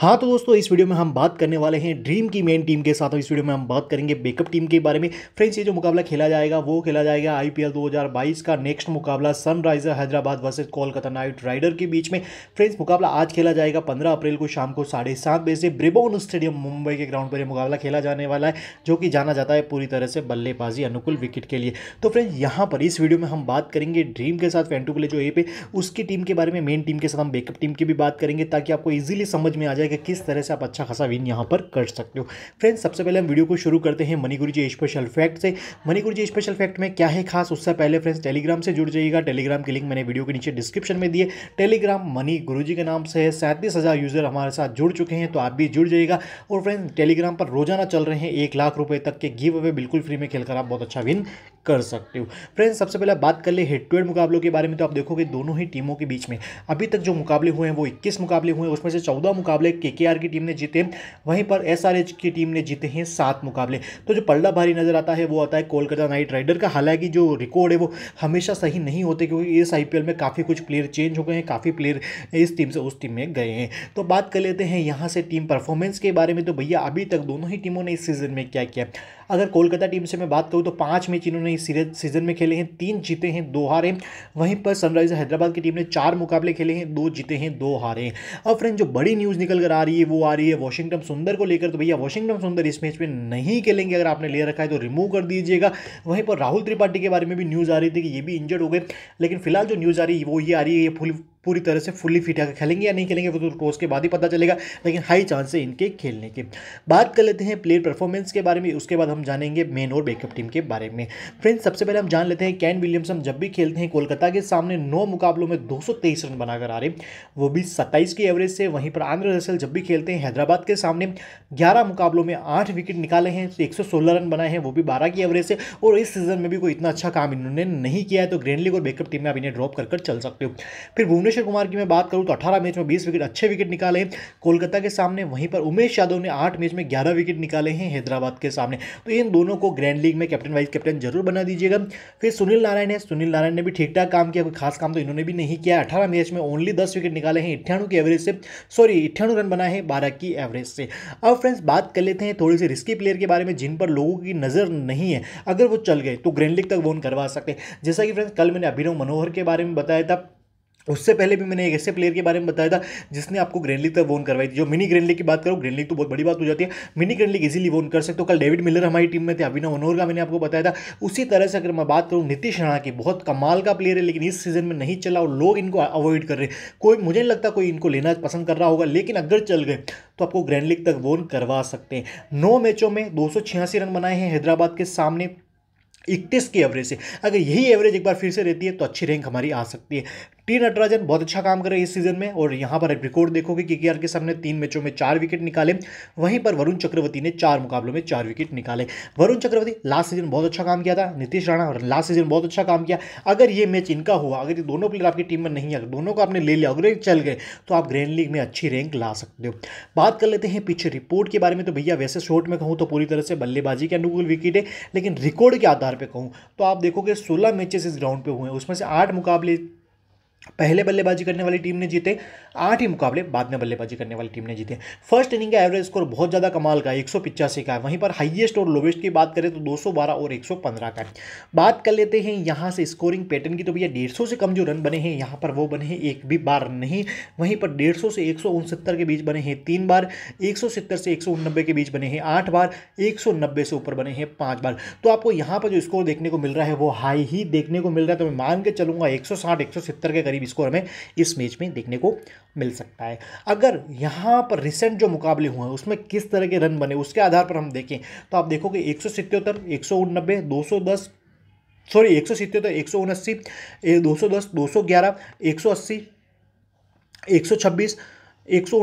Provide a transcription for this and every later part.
हाँ तो दोस्तों इस वीडियो में हम बात करने वाले हैं ड्रीम की मेन टीम के साथ इस वीडियो में हम बात करेंगे बेकअप टीम के बारे में फ्रेंड्स ये जो मुकाबला खेला जाएगा वो खेला जाएगा आईपीएल 2022 का नेक्स्ट मुकाबला Sunriser Hyderabad versus Kolkata Knight Rider के बीच में फ्रेंड्स मुकाबला आज खेला जाएगा पंद्रह अप्रैल को शाम को साढ़े सात बजे से ब्रिबोन स्टेडियम मुंबई के ग्राउंड पर यह मुकाबला खेला जाने वाला है जो कि जाना जाता है पूरी तरह से बल्लेबाजी अनुकूल विकेट के लिए तो फ्रेंड्स यहाँ पर इस वीडियो में हम बात करेंगे ड्रीम के साथ फेंटू प्ले जो ए पे उसकी टीम के बारे में मेन टीम के साथ हम बेकअप टीम की भी बात करेंगे ताकि आपको ईजिली समझ में आ जाए कि किस तरह से आप अच्छा खासा विन यहाँ पर कर सकते हो फ्रेंड्स सबसे पहले हम वीडियो को शुरू करते हैं मणिगुरु जी स्पेशल फैक्ट से मणिगुरु जी स्पेशल फैक्ट में क्या है खास उससे पहले फ्रेंड्स टेलीग्राम से जुड़ जाइएगा टेलीग्राम की लिंक मैंने वीडियो के नीचे डिस्क्रिप्शन में दिए टेलीग्राम मनी गुरु के नाम से है सैंतीस यूज़र हमारे साथ जुड़ चुके हैं तो आप भी जुड़ जाइएगा और फ्रेंड्स टेलीग्राम पर रोजाना चल रहे हैं एक लाख रुपये तक के गिव अवे बिल्कुल फ्री में खेलकर आप बहुत अच्छा विन कर सकते हो फ्रेंड्स सबसे पहले बात कर ले हेड टू हेड मुकाबलों के बारे में तो आप देखोगे दोनों ही टीमों के बीच में अभी तक जो मुकाबले हुए हैं वो इक्कीस मुकाबले हुए हैं उसमें से चौदह मुकाबले केकेआर की टीम ने जीते वहीं पर एस की टीम ने जीते हैं सात मुकाबले तो जो पल्ला भारी नजर आता है वो आता है कोलकाता नाइट राइडर का हालांकि जो रिकॉर्ड है वो हमेशा सही नहीं होते क्योंकि इस आई में काफ़ी कुछ प्लेयर चेंज हो गए हैं काफ़ी प्लेयर इस टीम से उस टीम में गए हैं तो बात कर लेते हैं यहाँ से टीम परफॉर्मेंस के बारे में तो भैया अभी तक दोनों ही टीमों ने इस सीज़न में क्या किया अगर कोलकाता टीम से मैं बात करूँ तो पाँच मैच इन्होंने इस सीजन में खेले हैं तीन जीते हैं दो हारे वहीं पर सनराइजर हैदराबाद की टीम ने चार मुकाबले खेले हैं दो जीते हैं दो हारे हैं अब फ्रेंड जो बड़ी न्यूज़ निकल कर आ रही है वो आ रही है वॉशिंगटन सुंदर को लेकर तो भैया वॉशिंगटन सुंदर इस मैच में नहीं खेलेंगे अगर आपने ले रखा है तो रिमूव कर दीजिएगा वहीं पर राहुल त्रिपाठी के बारे में भी न्यूज़ आ रही थी कि ये भी इंजर्ड हो गए लेकिन फिलहाल जो न्यूज़ आ रही है वो ये आ रही है ये फुल पूरी तरह से फुल्ली फिट आकर खेलेंगे या नहीं खेलेंगे वो तो टॉस के बाद ही पता चलेगा लेकिन हाई चांस है इनके खेलने के बात कर लेते हैं प्लेयर परफॉर्मेंस के बारे में उसके बाद हम जानेंगे मेन और बैकअप टीम के बारे में फ्रेंड्स सबसे पहले हम जान लेते हैं कैन विलियमसन जब भी खेलते हैं कोलकाता के सामने नौ मुकाबलों में दो रन बनाकर आ रहे वो भी सत्ताईस की एवरेज से वहीं पर आंध्र रसल जब भी खेलते हैं हैदराबाद के सामने ग्यारह मुकाबलों में आठ विकेट निकाले हैं एक रन बनाए हैं वो भी बारह की एवरेज से और इस सीजन में भी कोई इतना अच्छा काम इन्होंने नहीं किया है तो ग्रैंड लीग और बैकअप टीम में आप इन्हें ड्रॉप कर चल सकते हो फिर भुवने भुवनेश्वर कुमार की मैं बात करूँ तो अठारह मैच में बीस विकेट अच्छे विकेट निकाले कोलकाता के सामने वहीं पर उमेश यादव ने आठ मैच में ग्यारह विकेट निकाले हैं हैदराबाद के सामने तो इन दोनों को ग्रैंड लीग में कैप्टन वाइस कैप्टन जरूर बना दीजिएगा फिर सुनील नारायण है सुनील नारायण ने भी ठीक ठाक काम किया कोई खास काम तो इन्होंने भी नहीं किया अठारह मैच में ओनली दस विकेट निकाले हैं इट्ठानु की एवरेज से सॉरी इट्ठानु रन बना है बारह की एवरेज से अब फ्रेंड्स बात कर लेते हैं थोड़ी सी रिस्की प्लेयर के बारे में जिन पर लोगों की नज़र नहीं है अगर वो चल गए तो ग्रैंड लीग तक वो करवा सकते हैं जैसा कि फ्रेंड्स कल मैंने अभिनव मनोहर के बारे में बताया था उससे पहले भी मैंने एक ऐसे प्लेयर के बारे में बताया था जिसने आपको ग्रैंड लीग तक वोन करवाई थी जो मिनी ग्रैंड लीग की बात करो ग्रैंड लीग तो बहुत बड़ी बात हो जाती है मिनी ग्रैंड लीग इजीली वोन कर सकते हो कल डेविड मिलर हमारी टीम में थे अभिनव ओनोर का मैंने आपको बताया था उसी तरह से अगर मैं बात करूँ नीतीश राणा की बहुत कमाल का प्लेयर है लेकिन इस सीजन में नहीं चला और लोग इनको अवॉइड कर रहे कोई मुझे नहीं लगता कोई इनको लेना पसंद कर रहा होगा लेकिन अगर चल गए तो आपको ग्रैंड लीग तक वोन करवा सकते हैं नौ मैचों में दो रन बनाए हैं हैदराबाद के सामने इकतीस की एवरेज से अगर यही एवरेज एक बार फिर से रहती है तो अच्छी रैंक हमारी आ सकती है टी नटराजन बहुत अच्छा काम करे इस सीजन में और यहाँ पर एक रिकॉर्ड देखोगे के के सामने तीन मैचों में चार विकेट निकाले वहीं पर वरुण चक्रवर्ती ने चार मुकाबलों में चार विकेट निकाले वरुण चक्रवर्ती लास्ट सीजन बहुत अच्छा काम किया था नीतीश राणा और लास्ट सीजन बहुत अच्छा काम किया अगर ये मैच इनका हुआ अगर ये दोनों प्लेयर आपकी टीम में नहीं आगे दोनों को आपने ले लिया अगर चल गए तो आप ग्रैंड लीग में अच्छी रैंक ला सकते हो बात कर लेते हैं पीछे रिपोर्ट के बारे में तो भैया वैसे शॉर्ट में कहूँ तो पूरी तरह से बल्लेबाजी के अनुकूल विकेट है लेकिन रिकॉर्ड के आधार पर कहूँ तो आप देखोगे सोलह मैचेस इस ग्राउंड पर हुए हैं उसमें से आठ मुकाबले पहले बल्लेबाजी करने वाली टीम ने जीते आठ ही मुकाबले बाद में बल्लेबाजी करने वाली टीम ने जीते फर्स्ट इनिंग का एवरेज स्कोर बहुत ज़्यादा कमाल का एक का है वहीं पर हाईएस्ट और लोवेस्ट की बात करें तो 212 और 115 का है बात कर लेते हैं यहाँ से स्कोरिंग पैटर्न की तो भैया डेढ़ से कम जो रन बने हैं यहाँ पर वो बने हैं एक भी बार नहीं वहीं पर डेढ़ से एक के बीच बने हैं तीन बार एक से एक के बीच बने हैं आठ बार एक से ऊपर बने हैं पाँच बार तो आपको यहाँ पर जो स्कोर देखने को मिल रहा है वो हाई ही देखने को मिल रहा है तो मैं मान के चलूँगा एक सौ के करीब स्कोर हमें इस मैच में देखने को मिल सकता है अगर यहाँ पर रिसेंट जो मुकाबले हुए हैं उसमें किस तरह के रन बने उसके आधार पर हम देखें तो आप देखोगे एक सौ सत्योत्तर एक सौ उननबे दो सौ दस सॉरी एक सौ सत्योत्तर एक सौ उनासी दो सौ दस दो सौ ग्यारह एक सौ अस्सी एक सौ छब्बीस एक सौ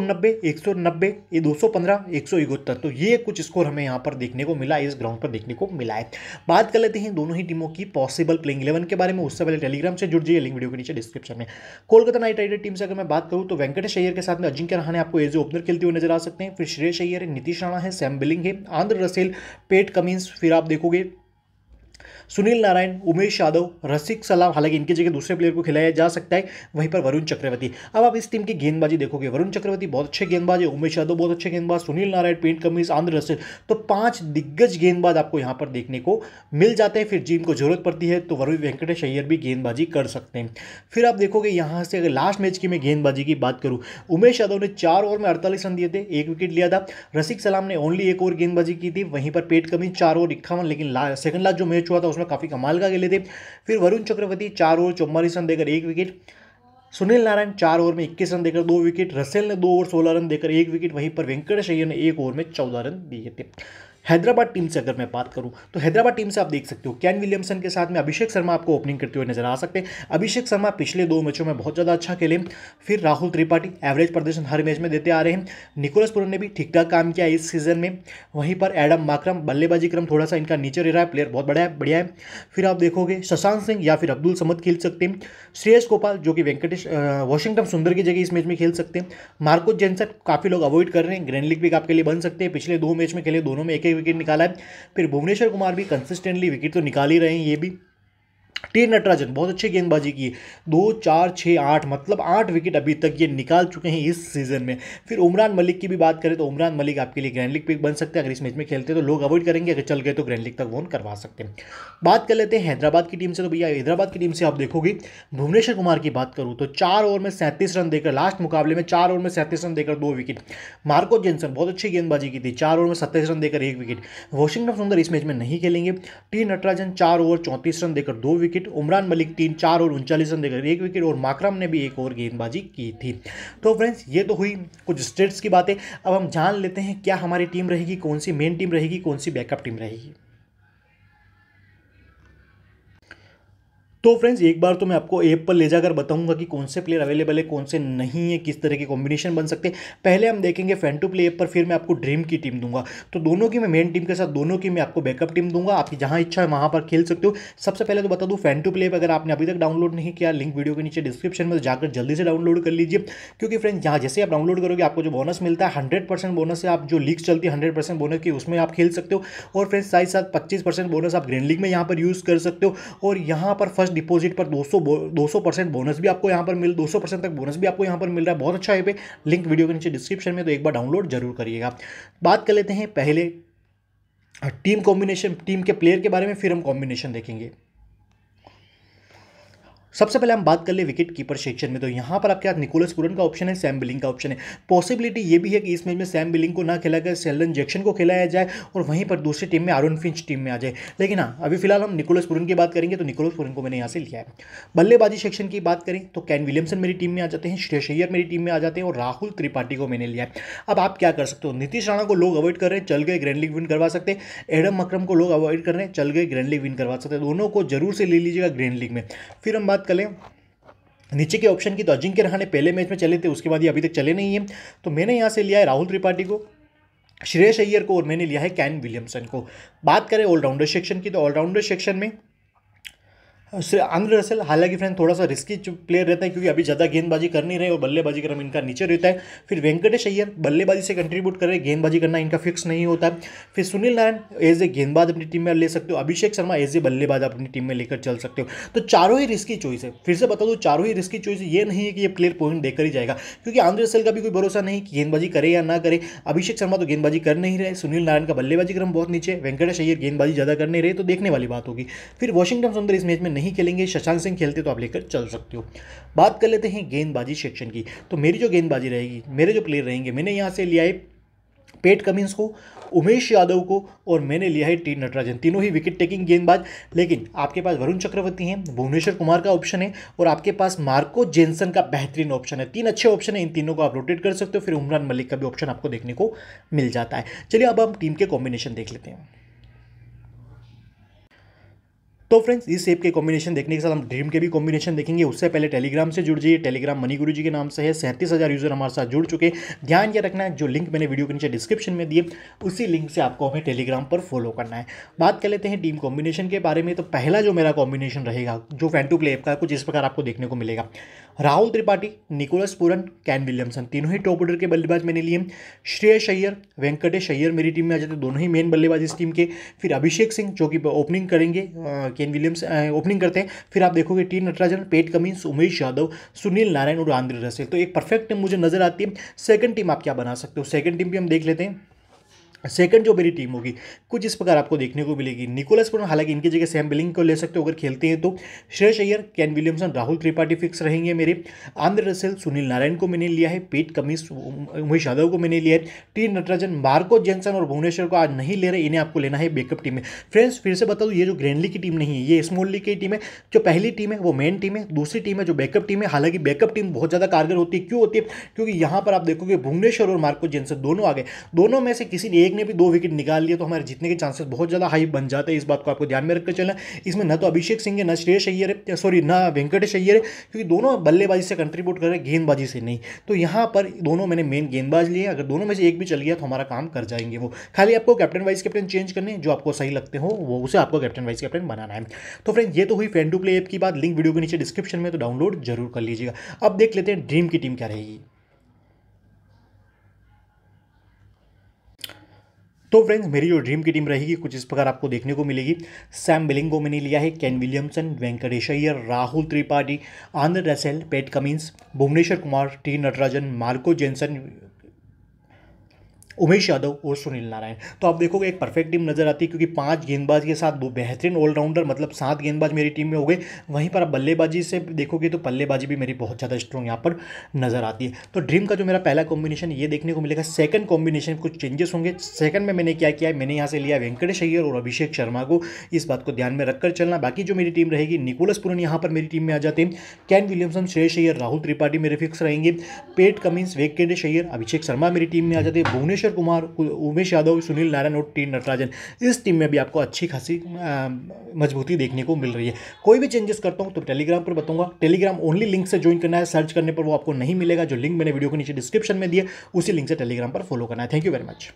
एक सौ नब्बे ये दो सौ पंद्रह एक सौ इकहत्तर तो ये कुछ स्कोर हमें यहाँ पर देखने को मिला इस ग्राउंड पर देखने को मिला है बात कर लेते हैं दोनों ही टीमों की पॉसिबल प्लेइंग इलेवन के बारे में उससे पहले टेलीग्राम से जुड़ जाइए लिंक वीडियो के नीचे डिस्क्रिप्शन में कोलकाता नाइट राइडर टीम से अगर मैं बात करूँ तो वेंकटेश अय्यर के साथ में अजिंक्य रहाने आपको एज ए ओपनर खेलते हुए नजर आ सकते हैं फिर श्रेयस अय्यर नीतीश राणा है सैम बिलिंग है आंध्र रसेल पेट कमिंस फिर आप देखोगे सुनील नारायण उमेश यादव रसिक सलाम हालांकि इनकी जगह दूसरे प्लेयर को खिलाया जा सकता है वहीं पर वरुण चक्रवर्ती अब आप इस टीम की गेंदबाजी देखोगे वरुण चक्रवर्ती बहुत अच्छे गेंदबाज है उमेश यादव बहुत अच्छे गेंदबाज सुनील नारायण पेंट कमीज आंध्र रसिक तो पांच दिग्गज गेंदबाज आपको यहाँ पर देखने को मिल जाते हैं फिर जिम को जरूरत पड़ती है तो वरुण वेंकटेश अय्यर भी गेंदबाजी कर सकते हैं फिर आप देखोगे यहाँ से अगर लास्ट मैच की मैं गेंदबाजी की बात करूँ उमेश यादव ने चार ओवर में अड़तालीस रन दिए थे एक विकेट लिया था रसिक सलाम ने ओनली एक ओवर गेंदबाजी की थी वहीं पर पेट कमी चार ओवर इक्यावन लेकिन सेकंड लास्ट जो मैच हुआ था उसमें काफ़ी कमाल का खेले थे फिर वरुण चक्रवर्ती चार ओवर चौवालीस रन देकर एक विकेट सुनील नारायण चार ओवर में इक्कीस रन देकर दो विकेट रसेल ने दो ओवर सोलह रन देकर एक विकेट वहीं पर वेंकटेश अय्यर ने एक ओवर में चौदह रन दिए थे हैदराबाद टीम से अगर मैं बात करूँ तो हैदराबाद टीम से आप देख सकते हो कैन विलियमसन के साथ में अभिषेक शर्मा आपको ओपनिंग करते हुए नजर आ सकते हैं अभिषेक शर्मा पिछले दो मैचों में बहुत ज़्यादा अच्छा खेले फिर राहुल त्रिपाठी एवरेज प्रदर्शन हर मैच में देते आ रहे हैं निकोलस पुरन ने भी ठीक ठाक काम किया इस सीजन में वहीं पर एडम माक्रम बल्लेबाजी क्रम थोड़ा सा इनका नीचे रह रहा है प्लेयर बहुत बड़ा है बढ़िया है फिर आप देखोगे शशांक सिंह या फिर अब्दुल समद खेल सकते हैं श्रेयस गोपाल जो कि वेंकटेश वॉशिंगटन सुंदर की जगह इस मैच में खेल सकते हैं मार्को जेनसन काफ़ी लोग अवॉइड कर रहे हैं ग्रैंड लीग भी आपके लिए बन सकते हैं पिछले दो मैच में खेले दोनों में एक ही विकेट निकाला है फिर भुवनेश्वर कुमार भी कंसिस्टेंटली विकेट तो निकाल ही रहे हैं ये भी टी नटराजन बहुत अच्छी गेंदबाजी की दो चार छः आठ मतलब आठ विकेट अभी तक ये निकाल चुके हैं इस सीजन में फिर उमरान मलिक की भी बात करें तो उमरान मलिक आपके लिए ग्रैंड लीग पिक बन सकते हैं अगर इस मैच में खेलते हैं तो लोग अवॉइड करेंगे अगर चल गए तो ग्रैंड लीग तक वो करवा सकते हैं बात कर लेते हैं हैदराबाद की टीम से तो भैया हैदराबाद की टीम से आप देखोगे भुवनेश्वर कुमार की बात करूँ तो चार ओवर में सैंतीस रन देकर लास्ट मुकाबले में चार ओवर में सैंतीस रन देकर दो विकेट मार्को जेंसन बहुत अच्छी गेंदबाजी की थी चार ओवर में सत्ताईस रन देकर एक विकेट वॉशिंगटन सुंदर इस मैच में नहीं खेलेंगे टी नटराजन चार ओवर चौंतीस रन देकर दो विकेट विकेट उमरान मलिक तीन चार और उनचालीस रन देकर एक विकेट और माकरम ने भी एक और गेंदबाजी की थी तो फ्रेंड्स ये तो हुई कुछ स्टेट्स की बातें अब हम जान लेते हैं क्या हमारी टीम रहेगी कौन सी मेन टीम रहेगी कौन सी बैकअप टीम रहेगी तो फ्रेंड्स एक बार तो मैं आपको ऐप पर ले जाकर बताऊंगा कि कौन से प्लेयर अवेलेबल है कौन से नहीं है किस तरह के कॉम्बिनेशन बन सकते हैं पहले हम देखेंगे फैन टू प्ले ऐप पर फिर मैं आपको ड्रीम की टीम दूंगा तो दोनों की मैं मेन टीम के साथ दोनों की मैं आपको बैकअप टीम दूंगा आपकी जहां इच्छा है वहां पर खेल सकते हो सबसे पहले तो बता दूँ फैन टू प्ले ऐप अगर आपने अभी तक डाउनलोड नहीं किया लिंक वीडियो के नीचे डिस्क्रिप्शन में जाकर जल्दी से डाउनलोड कर लीजिए क्योंकि फ्रेंड्स जहाँ जैसे आप डाउनलोड करोगे आपको जो बोनस मिलता है हंड्रेड बोनस है आप जो लीग चलती है हंड्रेड बोनस की उसमें आप खेल सकते हो और फ्रेंड्स साथ साथ पच्चीस बोनस आप ग्रीन लीग में यहाँ पर यूज़ कर सकते हो और यहाँ पर फर्स्ट फर्स्ट डिपॉजिट पर 200 200 परसेंट बोनस भी आपको यहां पर मिल 200 परसेंट तक बोनस भी आपको यहां पर मिल रहा है बहुत अच्छा है पे लिंक वीडियो के नीचे डिस्क्रिप्शन में तो एक बार डाउनलोड जरूर करिएगा बात कर लेते हैं पहले टीम कॉम्बिनेशन टीम के प्लेयर के बारे में फिर हम कॉम्बिनेशन देखेंगे सबसे पहले हम बात कर ले विकेट कीपर सेक्शन में तो यहाँ पर आपके पास निकोलस पुरन का ऑप्शन है सैम बिलिंग का ऑप्शन है पॉसिबिलिटी ये भी है कि इस मैच में सैम बिलिंग को ना खेला गया सेल्डन जैक्शन को खिलाया जाए और वहीं पर दूसरी टीम में आरोन फिंच टीम में आ जाए लेकिन हाँ अभी फिलहाल हम निकोलस पुरन की बात करेंगे तो निकोलस पुरन को मैंने यहाँ से लिया है बल्लेबाजी सेक्शन की बात करें तो कैन विलियमसन मेरी टीम में आ जाते हैं श्रेयस अय्यर मेरी टीम में आ जाते हैं और राहुल त्रिपाठी को मैंने लिया है अब आप क्या कर सकते हो नीतीश राणा को लोग अवॉइड कर रहे हैं चल गए ग्रैंड लीग विन करवा सकते हैं एडम मक्रम को लोग अवॉइड कर रहे हैं चल गए ग्रैंड लीग विन करवा सकते हैं दोनों को जरूर से ले लीजिएगा ग्रैंड लीग में फिर हम बात कर लें नीचे के ऑप्शन की तो अजिंक्य रहाने पहले मैच में चले थे उसके बाद ये अभी तक चले नहीं है तो मैंने यहाँ से लिया है राहुल त्रिपाठी को श्रेयस अय्यर को और मैंने लिया है कैन विलियमसन को बात करें ऑलराउंडर सेक्शन की तो ऑलराउंडर सेक्शन में आंद्र रसल हालांकि फ्रेंड थोड़ा सा रिस्की प्लेयर रहता है क्योंकि अभी ज़्यादा गेंदबाजी कर नहीं रहे और बल्लेबाजी क्रम इनका नीचे रहता है फिर वेंकटेश अय्यर बल्लेबाजी से कंट्रीब्यूट कर रहे गेंदबाजी करना इनका फिक्स नहीं होता फिर सुनील नारायण एज ए गेंदबाज अपनी टीम में ले सकते हो अभिषेक शर्मा एज ए बल्लेबाज अपनी टीम में लेकर चल सकते हो तो चारों ही रिस्की चॉइस है फिर से बता दो चारों ही रिस्की चॉइस ये नहीं है कि ये प्लेयर पॉइंट देकर ही जाएगा क्योंकि आंद्र रसल का भी कोई भरोसा नहीं कि गेंदबाजी करे या ना करे अभिषेक शर्मा तो गेंदबाजी कर नहीं रहे सुनील नारायण का बल्लेबाजी क्रम बहुत नीचे वेंकटेश अय्यर गेंदबाजी ज़्यादा कर नहीं रहे तो देखने वाली बात होगी फिर वॉशिंगटन सुंदर इस मैच में नहीं खेलेंगे शशांक सिंह खेलते तो आप लेकर चल सकते हो बात कर लेते हैं गेंदबाजी सेक्शन की तो मेरी जो गेंदबाजी रहेगी मेरे जो प्लेयर रहेंगे मैंने यहाँ से लिया है पेट कमिंस को उमेश यादव को और मैंने लिया है टी नटराजन तीनों ही विकेट टेकिंग गेंदबाज लेकिन आपके पास वरुण चक्रवर्ती हैं भुवनेश्वर कुमार का ऑप्शन है और आपके पास मार्को जेंसन का बेहतरीन ऑप्शन है तीन अच्छे ऑप्शन है इन तीनों को आप रोटेट कर सकते हो फिर उमरान मलिक का भी ऑप्शन आपको देखने को मिल जाता है चलिए अब हम टीम के कॉम्बिनेशन देख लेते हैं तो फ्रेंड्स इस ऐप के कॉम्बिनेशन देखने के साथ हम ड्रीम के भी कॉम्बिनेशन देखेंगे उससे पहले टेलीग्राम से जुड़ जाइए टेलीग्राम मनी गुरु जी के नाम से है सैंतीस हज़ार यूज़र हमारे साथ जुड़ चुके ध्यान ये रखना है जो लिंक मैंने वीडियो के नीचे डिस्क्रिप्शन में दिए उसी लिंक से आपको हमें टेलीग्राम पर फॉलो करना है बात कर लेते हैं टीम कॉम्बिनेशन के बारे में तो पहला जो मेरा कॉम्बिनेशन रहेगा जो फैन टू प्ले ऐप का कुछ इस प्रकार आपको देखने को मिलेगा Rahul Tripathi Nicholas Pooran Kane Williamson तीनों ही टॉप ऑर्डर के बल्लेबाज मैंने लिए श्रेयस अय्यर वेंकटेश अय्यर मेरी टीम में आ जाते दोनों ही मेन बल्लेबाज इस टीम के फिर अभिषेक सिंह जो कि ओपनिंग करेंगे केन विलियम्स ओपनिंग करते हैं फिर आप देखोगे T Natarajan Pat Cummins Umesh Yadav Sunil Narine और आंद्रे रसेल तो एक परफेक्ट टीम मुझे नजर आती है सेकंड टीम आप क्या बना सकते हो सेकंड टीम भी हम देख लेते हैं सेकंड जो मेरी टीम होगी कुछ इस प्रकार आपको देखने को मिलेगी निकोलस पुरन हालांकि इनकी जगह सैम बिलिंग को ले सकते हो अगर खेलते हैं तो Shreyas Iyer Kane Williamson Rahul Tripathi fix रहेंगे मेरे आंध्र रसेल सुनील नारायण को मैंने लिया है पेट कमीस उमेश यादव को मैंने लिया है टी नटराजन मार्को जैनसन और भुवनेश्वर को आज नहीं ले रहे इन्हें आपको लेना है बेकअप टीम में फ्रेंड्स फिर से बता दूँ ये जो ग्रैंडली की टीम नहीं है ये स्मॉल लीग की टीम है जो पहली टीम है वो मेन टीम है दूसरी टीम है जो बैकअप टीम है हालांकि बैकअप टीम बहुत ज़्यादा कारगर होती है क्यों होती है क्योंकि यहाँ पर आप देखोगे भुवनेश्वर और मार्को जैनसन दोनों आ गए दोनों में से किसी ने एक ने भी दो विकेट निकाल लिया तो हमारे जीतने के चांसेस बहुत ज़्यादा हाई बन जाते हैं इस बात को आपको ध्यान में रखकर चलना इसमें न तो अभिषेक सिंह है न श्रेष अय्यर है सॉरी ना वेंकटेश अय्यर है क्योंकि दोनों बल्लेबाजी से कंट्रीब्यूट कर रहे गेंदबाजी से नहीं तो यहाँ पर दोनों मैंने मेन गेंदबाज लिए अगर दोनों में से एक भी चल गया तो हमारा काम कर जाएंगे वो खाली आपको कैप्टन वाइस कैप्टन चेंज करने जो आपको सही लगते हो वो उसे आपको कैप्टन वाइस कैप्टन बनाना है तो फ्रेंड ये तो हुई फ्रेंड टू प्ले ऐप की बात लिंक वीडियो के नीचे डिस्क्रिप्शन में तो डाउनलोड जरूर कर लीजिएगा अब देख लेते हैं ड्रीम की टीम क्या रहेगी तो फ्रेंड्स मेरी जो ड्रीम की टीम रहेगी कुछ इस प्रकार आपको देखने को मिलेगी सैम बिलिंग को मैंने लिया है Kane Williamson Venkatesh Iyer Rahul Tripathi Andre Russell Pat Cummins Bhuvneshwar Kumar T Natarajan Marco Jansen Umesh Yadav और सुनील नारायण तो आप देखोगे एक परफेक्ट टीम नजर आती है क्योंकि पांच गेंदबाज के साथ वो बेहतरीन ऑलराउंडर मतलब सात गेंदबाज मेरी टीम में हो गए वहीं पर आप बल्लेबाजी से देखोगे तो बल्लेबाजी भी मेरी बहुत ज़्यादा स्ट्रॉन्ग यहाँ पर नजर आती है तो ड्रीम का जो मेरा पहला कॉम्बिनेशन ये देखने को मिलेगा सेकंड कॉम्बिनेशन कुछ चेंजेस होंगे सेकंड में मैंने क्या किया है मैंने यहाँ से लिया वेंकटेश अय्यर और अभिषेक शर्मा को इस बात को ध्यान में रखकर चलना बाकी जो मेरी टीम रहेगी निकोलस पुरन यहाँ पर मेरी टीम में आ जाते हैं कैन विलियमसन श्रेष अय्यर राहुल त्रिपाठी मेरे फिक्स रहेंगे पेट कमिंस वेंकटेश अय्यर अभिषेक शर्मा मेरी टीम में आ जाते हैं भुवनेश्वर किशोर कुमार उमेश यादव सुनील नारायण और टी नटराजन इस टीम में भी आपको अच्छी खासी मजबूती देखने को मिल रही है कोई भी चेंजेस करता हूँ तो टेलीग्राम पर बताऊँगा टेलीग्राम ओनली लिंक से ज्वाइन करना है सर्च करने पर वो आपको नहीं मिलेगा जो लिंक मैंने वीडियो के नीचे डिस्क्रिप्शन में दिया उसी लिंक से टेलीग्राम पर फॉलो करना है थैंक यू वेरी मच